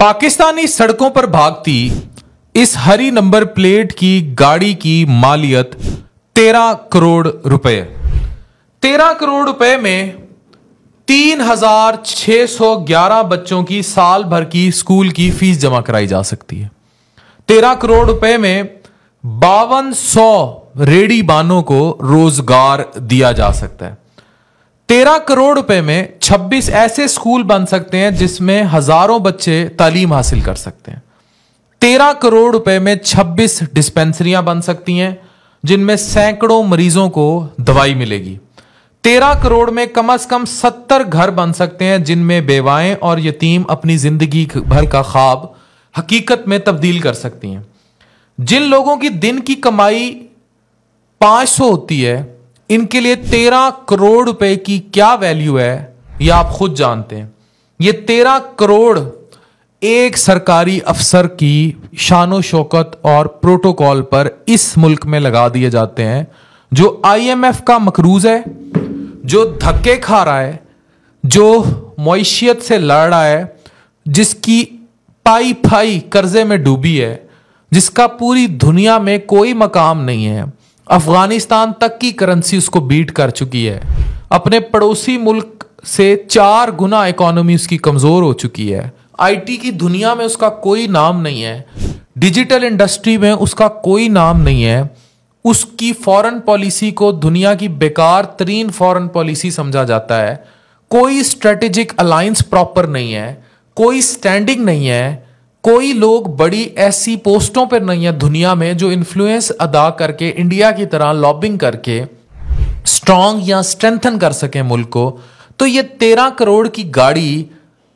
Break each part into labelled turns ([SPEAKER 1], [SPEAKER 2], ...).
[SPEAKER 1] पाकिस्तानी सड़कों पर भागती इस हरी नंबर प्लेट की गाड़ी की मालियत तेरह करोड़ रुपए तेरह करोड़ रुपए में तीन हजार छह सौ ग्यारह बच्चों की साल भर की स्कूल की फीस जमा कराई जा सकती है तेरह करोड़ रुपए में बावन सौ रेडी बानों को रोजगार दिया जा सकता है तेरह करोड़ रुपए में छब्बीस ऐसे स्कूल बन सकते हैं जिसमें हजारों बच्चे तालीम हासिल कर सकते हैं तेरह करोड़ रुपए में छब्बीस डिस्पेंसरियां बन सकती हैं जिनमें सैकड़ों मरीजों को दवाई मिलेगी तेरह करोड़ में कम अज कम सत्तर घर बन सकते हैं जिनमें बेवाएं और यतीम अपनी जिंदगी भर का ख्वाब हकीकत में तब्दील कर सकती हैं जिन लोगों की दिन की कमाई 500 होती है इनके लिए तेरह करोड़ रुपए की क्या वैल्यू है यह आप खुद जानते हैं ये तेरह करोड़ एक सरकारी अफसर की शान शौकत और प्रोटोकॉल पर इस मुल्क में लगा दिए जाते हैं जो आईएमएफ का मकरूज है जो धक्के खा रहा है जो मीशियत से लड़ रहा है जिसकी पाई फाई कर्जे में डूबी है जिसका पूरी दुनिया में कोई मकाम नहीं है अफगानिस्तान तक की करेंसी उसको बीट कर चुकी है अपने पड़ोसी मुल्क से चार गुना इकोनॉमी उसकी कमज़ोर हो चुकी है आईटी की दुनिया में उसका कोई नाम नहीं है डिजिटल इंडस्ट्री में उसका कोई नाम नहीं है उसकी फॉरेन पॉलिसी को दुनिया की बेकार तरीन फॉरेन पॉलिसी समझा जाता है कोई स्ट्रेटेजिक अलायंस प्रॉपर नहीं है कोई स्टैंडिंग नहीं है कोई लोग बड़ी ऐसी पोस्टों पर नहीं है दुनिया में जो इन्फ्लुएंस अदा करके इंडिया की तरह लॉबिंग करके स्ट्रांग या स्ट्रेंथन कर सके मुल्क को तो ये तेरह करोड़ की गाड़ी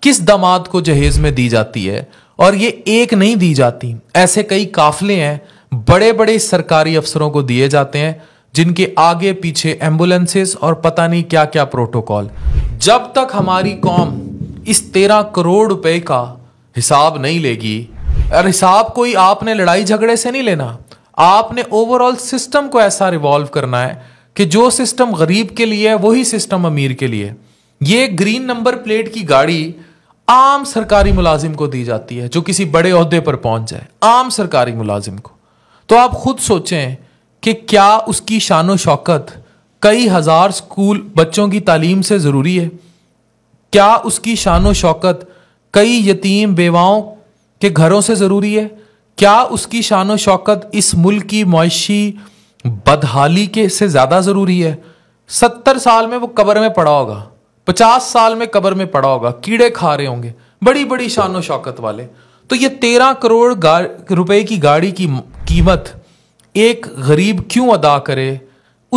[SPEAKER 1] किस दामाद को जहेज में दी जाती है और ये एक नहीं दी जाती ऐसे कई काफले हैं बड़े बड़े सरकारी अफसरों को दिए जाते हैं जिनके आगे पीछे एम्बुलेंसेस और पता नहीं क्या क्या प्रोटोकॉल जब तक हमारी कॉम इस तेरह करोड़ रुपए का हिसाब नहीं लेगी और हिसाब कोई आपने लड़ाई झगड़े से नहीं लेना आपने ओवरऑल सिस्टम को ऐसा रिवॉल्व करना है कि जो सिस्टम गरीब के लिए है वही सिस्टम अमीर के लिए ये ग्रीन नंबर प्लेट की गाड़ी आम सरकारी मुलाजिम को दी जाती है जो किसी बड़े अहदे पर पहुंच जाए आम सरकारी मुलाजिम को तो आप खुद सोचें कि क्या उसकी शान शौकत कई हज़ार स्कूल बच्चों की तालीम से ज़रूरी है क्या उसकी शान शौकत कई यतीम बेवाओं के घरों से ज़रूरी है क्या उसकी शान शौकत इस मुल्क की मुशी बदहाली के से ज़्यादा ज़रूरी है सत्तर साल में वो कब्र में पड़ा होगा पचास साल में कब्र में पड़ा होगा कीड़े खा रहे होंगे बड़ी बड़ी शान शौकत वाले तो ये तेरह करोड़ रुपए की गाड़ी की कीमत एक गरीब क्यों अदा करे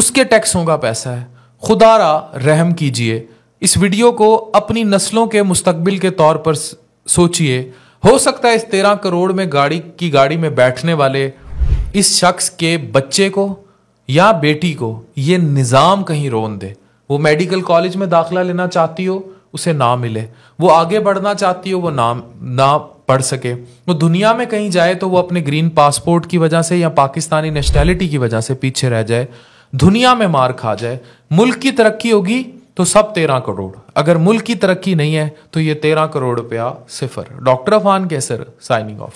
[SPEAKER 1] उसके टैक्सों का पैसा है खुदारा रहम कीजिए इस वीडियो को अपनी नस्लों के मुस्तबिल के तौर पर सोचिए हो सकता है इस तेरह करोड़ में गाड़ी की गाड़ी में बैठने वाले इस शख्स के बच्चे को या बेटी को ये निज़ाम कहीं रोन दे वो मेडिकल कॉलेज में दाखला लेना चाहती हो उसे ना मिले वो आगे बढ़ना चाहती हो वो ना ना पढ़ सके वो दुनिया में कहीं जाए तो वो अपने ग्रीन पासपोर्ट की वजह से या पाकिस्तानी नेशनैलिटी की वजह से पीछे रह जाए दुनिया में मार खा जाए मुल्क की तरक्की होगी तो सब तेरह करोड़ अगर मुल्क की तरक्की नहीं है तो ये तेरह करोड़ रुपया सिफर doctor Afan Kaiser signing of